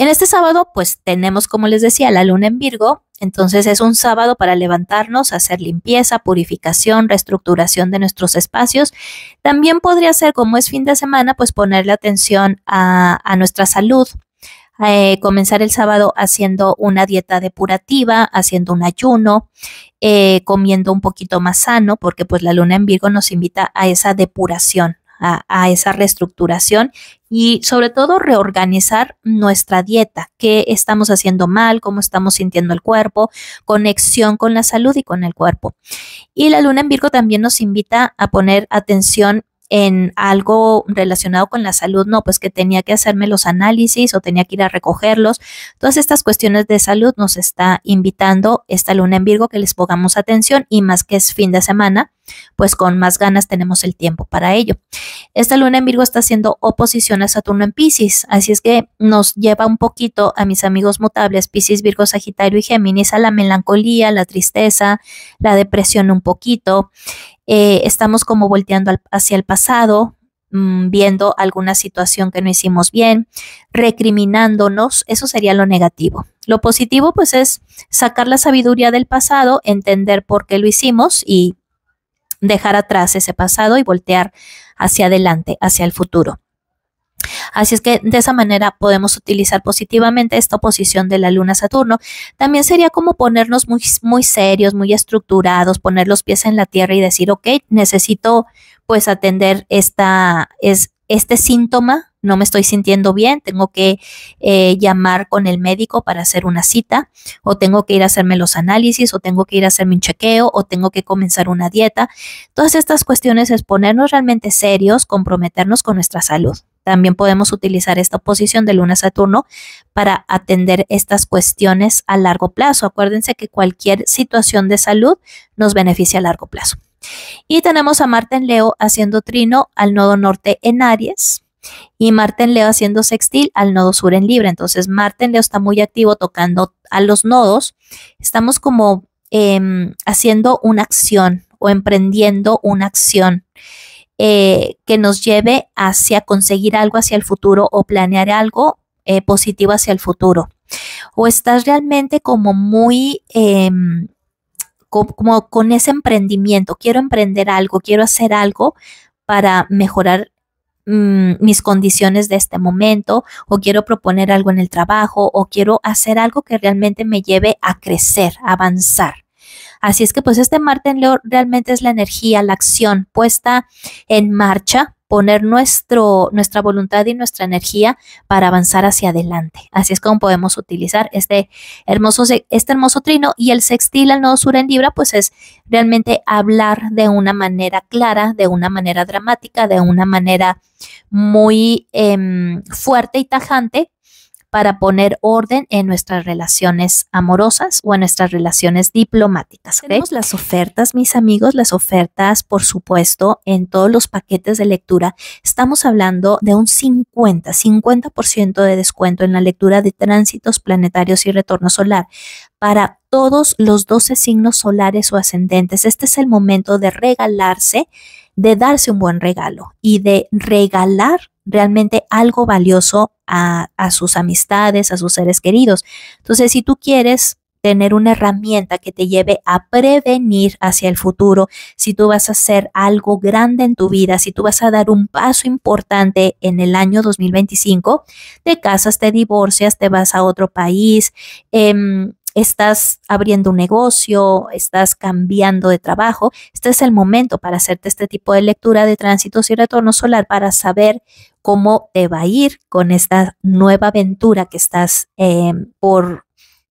En este sábado, pues tenemos, como les decía, la luna en Virgo, entonces es un sábado para levantarnos, hacer limpieza, purificación, reestructuración de nuestros espacios. También podría ser, como es fin de semana, pues ponerle atención a, nuestra salud. Eh, comenzar el sábado haciendo una dieta depurativa, haciendo un ayuno, eh, comiendo un poquito más sano, porque pues la luna en Virgo nos invita a esa depuración, a, esa reestructuración y sobre todo reorganizar nuestra dieta, qué estamos haciendo mal, cómo estamos sintiendo el cuerpo, conexión con la salud y con el cuerpo. Y la luna en Virgo también nos invita a poner atención en algo relacionado con la salud, no, pues que tenía que hacerme los análisis o tenía que ir a recogerlos. Todas estas cuestiones de salud nos está invitando esta luna en Virgo que les pongamos atención y más que es fin de semana, pues con más ganas tenemos el tiempo para ello. Esta luna en Virgo está haciendo oposición a Saturno en Pisces, así es que nos lleva un poquito a mis amigos mutables, Pisces, Virgo, Sagitario y Géminis, a la melancolía, la tristeza, la depresión un poquito, eh, estamos como volteando hacia el pasado, mm, viendo alguna situación que no hicimos bien, recriminándonos, eso sería lo negativo. Lo positivo pues es sacar la sabiduría del pasado, entender por qué lo hicimos y dejar atrás ese pasado y voltear hacia adelante, hacia el futuro. Así es que de esa manera podemos utilizar positivamente esta oposición de la luna Saturno. También sería como ponernos muy, muy serios, muy estructurados, poner los pies en la tierra y decir, ok, necesito pues atender esta, es, este síntoma, no me estoy sintiendo bien, tengo que eh, llamar con el médico para hacer una cita, o tengo que ir a hacerme los análisis, o tengo que ir a hacerme un chequeo, o tengo que comenzar una dieta. Todas estas cuestiones es ponernos realmente serios, comprometernos con nuestra salud. También podemos utilizar esta oposición de Luna Saturno para atender estas cuestiones a largo plazo. Acuérdense que cualquier situación de salud nos beneficia a largo plazo. Y tenemos a Marte en Leo haciendo trino al nodo norte en Aries y Marte en Leo haciendo sextil al nodo sur en Libra. Entonces Marte en Leo está muy activo tocando a los nodos. Estamos como em, haciendo una acción o emprendiendo una acción eh, que nos lleve hacia conseguir algo hacia el futuro o planear algo eh, positivo hacia el futuro. O estás realmente como muy... Em, como con ese emprendimiento, quiero emprender algo, quiero hacer algo para mejorar mm, mis condiciones de este momento, o quiero proponer algo en el trabajo, o quiero hacer algo que realmente me lleve a crecer, avanzar. Así es que pues este Marte en Leo realmente es la energía, la acción puesta en marcha poner nuestro, nuestra voluntad y nuestra energía para avanzar hacia adelante. Así es como podemos utilizar este hermoso, este hermoso trino y el sextil al nodo sur en Libra, pues es realmente hablar de una manera clara, de una manera dramática, de una manera muy em, fuerte y tajante para poner orden en nuestras relaciones amorosas o en nuestras relaciones diplomáticas. Tenemos las ofertas, mis amigos, las ofertas, por supuesto, en todos los paquetes de lectura. Estamos hablando de un 50, 50% de descuento en la lectura de tránsitos planetarios y retorno solar para todos los 12 signos solares o ascendentes. Este es el momento de regalarse, de darse un buen regalo y de regalar realmente algo valioso a, a sus amistades, a sus seres queridos. Entonces, si tú quieres tener una herramienta que te lleve a prevenir hacia el futuro, si tú vas a hacer algo grande en tu vida, si tú vas a dar un paso importante en el año 2025, te casas, te divorcias, te vas a otro país, eh, estás abriendo un negocio, estás cambiando de trabajo, este es el momento para hacerte este tipo de lectura de tránsitos y retorno solar para saber cómo te va a ir con esta nueva aventura que estás eh, por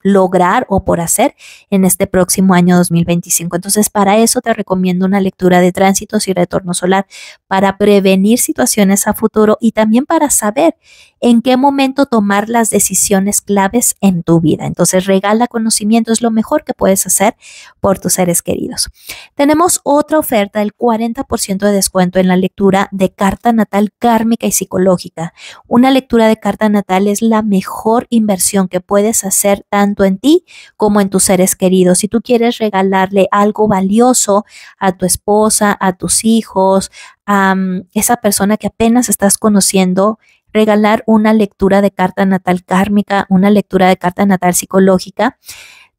lograr o por hacer en este próximo año 2025. Entonces, para eso te recomiendo una lectura de tránsitos y retorno solar para prevenir situaciones a futuro y también para saber en qué momento tomar las decisiones claves en tu vida. Entonces, regala conocimiento es lo mejor que puedes hacer por tus seres queridos. Tenemos otra oferta el 40% de descuento en la lectura de carta natal kármica y psicológica. Una lectura de carta natal es la mejor inversión que puedes hacer tanto en ti como en tus seres queridos. Si tú quieres regalarle algo valioso a tu esposa, a tus hijos, a mm, esa persona que apenas estás conociendo, regalar una lectura de carta natal kármica, una lectura de carta natal psicológica,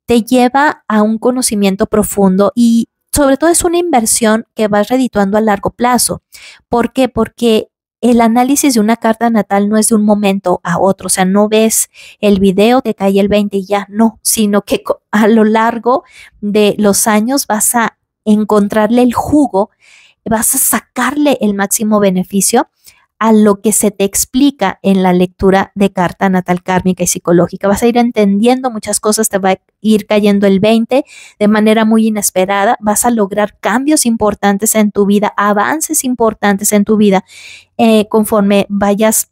te lleva a un conocimiento profundo y sobre todo es una inversión que vas redituando a largo plazo. ¿Por qué? Porque el análisis de una carta natal no es de un momento a otro, o sea, no ves el video, te cae el 20 y ya, no, sino que a lo largo de los años vas a encontrarle el jugo, vas a sacarle el máximo beneficio a lo que se te explica en la lectura de carta natal kármica y psicológica. Vas a ir entendiendo muchas cosas, te va a ir cayendo el 20 de manera muy inesperada, vas a lograr cambios importantes en tu vida, avances importantes en tu vida, eh, conforme vayas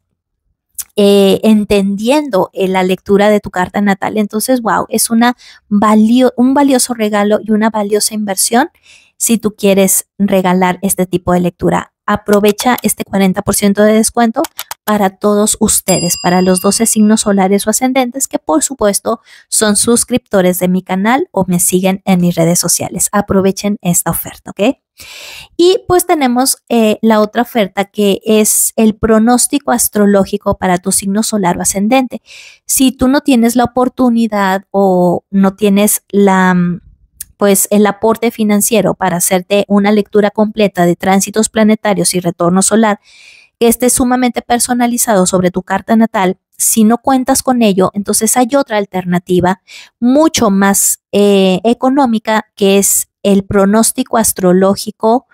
eh, entendiendo eh, la lectura de tu carta natal. Entonces, wow, es una un valioso regalo y una valiosa inversión si tú quieres regalar este tipo de lectura aprovecha este 40% de descuento para todos ustedes, para los 12 signos solares o ascendentes que por supuesto son suscriptores de mi canal o me siguen en mis redes sociales. Aprovechen esta oferta, ¿ok? Y pues tenemos eh, la otra oferta que es el pronóstico astrológico para tu signo solar o ascendente. Si tú no tienes la oportunidad o no tienes la mm, pues el aporte financiero para hacerte una lectura completa de tránsitos planetarios y retorno solar que este esté sumamente personalizado sobre tu carta natal. Si no cuentas con ello, entonces hay otra alternativa mucho más eh, económica que es el pronóstico astrológico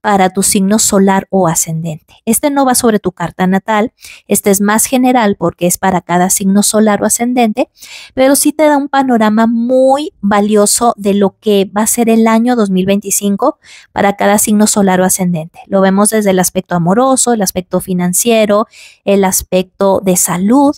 para tu signo solar o ascendente. Este no va sobre tu carta natal, este es más general porque es para cada signo solar o ascendente, pero sí te da un panorama muy valioso de lo que va a ser el año 2025 para cada signo solar o ascendente. Lo vemos desde el aspecto amoroso, el aspecto financiero, el aspecto de salud,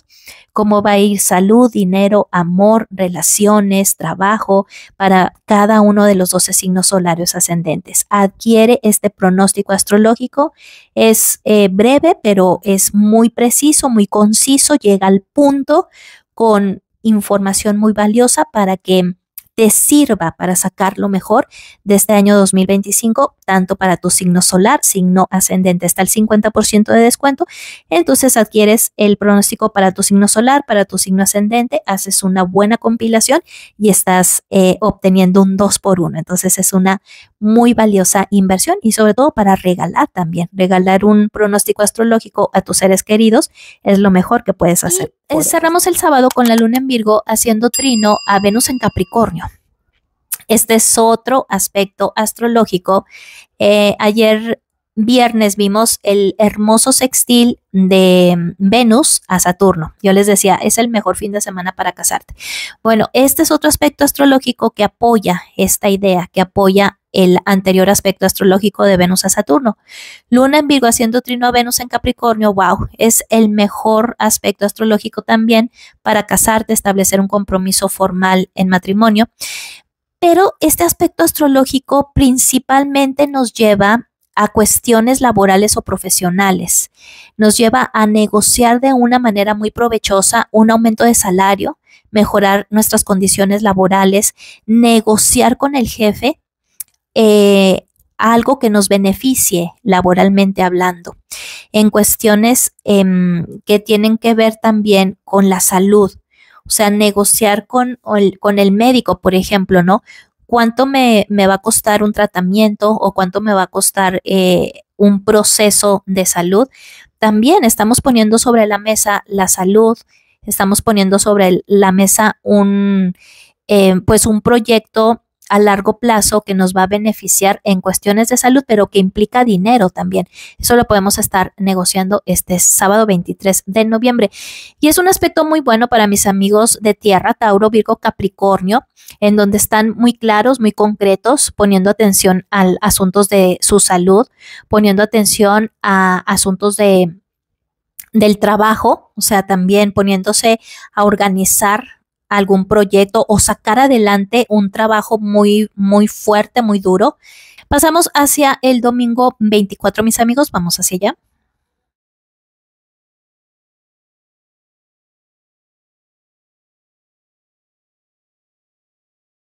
cómo va a ir salud, dinero, amor, relaciones, trabajo para cada uno de los 12 signos solarios ascendentes. Adquiere este pronóstico astrológico. Es eh, breve, pero es muy preciso, muy conciso, llega al punto con información muy valiosa para que te sirva para sacar lo mejor de este año 2025, tanto para tu signo solar, signo ascendente, está el 50% de descuento. Entonces adquieres el pronóstico para tu signo solar, para tu signo ascendente, haces una buena compilación y estás eh, obteniendo un 2 por 1. Entonces es una muy valiosa inversión y sobre todo para regalar también. Regalar un pronóstico astrológico a tus seres queridos es lo mejor que puedes hacer. Cerramos el sábado con la luna en Virgo haciendo trino a Venus en Capricornio. Este es otro aspecto astrológico. Eh, ayer viernes vimos el hermoso sextil de mm, Venus a Saturno. Yo les decía, es el mejor fin de semana para casarte. Bueno, este es otro aspecto astrológico que apoya esta idea, que apoya el anterior aspecto astrológico de Venus a Saturno. Luna en Virgo haciendo trino a Venus en Capricornio, wow, es el mejor aspecto astrológico también para casarte, establecer un compromiso formal en matrimonio. Pero este aspecto astrológico principalmente nos lleva a cuestiones laborales o profesionales. Nos lleva a negociar de una manera muy provechosa un aumento de salario, mejorar nuestras condiciones laborales, negociar con el jefe eh, algo que nos beneficie laboralmente hablando, en cuestiones em, que tienen que ver también con la salud, o sea, negociar con, con el médico, por ejemplo, ¿no? ¿Cuánto me, va a costar un tratamiento o cuánto me va a costar eh, un proceso de salud? También estamos poniendo sobre la mesa la salud, estamos poniendo sobre la mesa un, eh, pues un proyecto a largo plazo que nos va a beneficiar en cuestiones de salud, pero que implica dinero también. Eso lo podemos estar negociando este sábado 23 de noviembre. Y es un aspecto muy bueno para mis amigos de Tierra, Tauro, Virgo, Capricornio, en donde están muy claros, muy concretos, poniendo atención a asuntos de su salud, poniendo atención a asuntos de del trabajo, o sea, también poniéndose a organizar algún proyecto o sacar adelante un trabajo muy, muy fuerte, muy duro. Pasamos hacia el domingo 24, mis amigos, vamos hacia allá.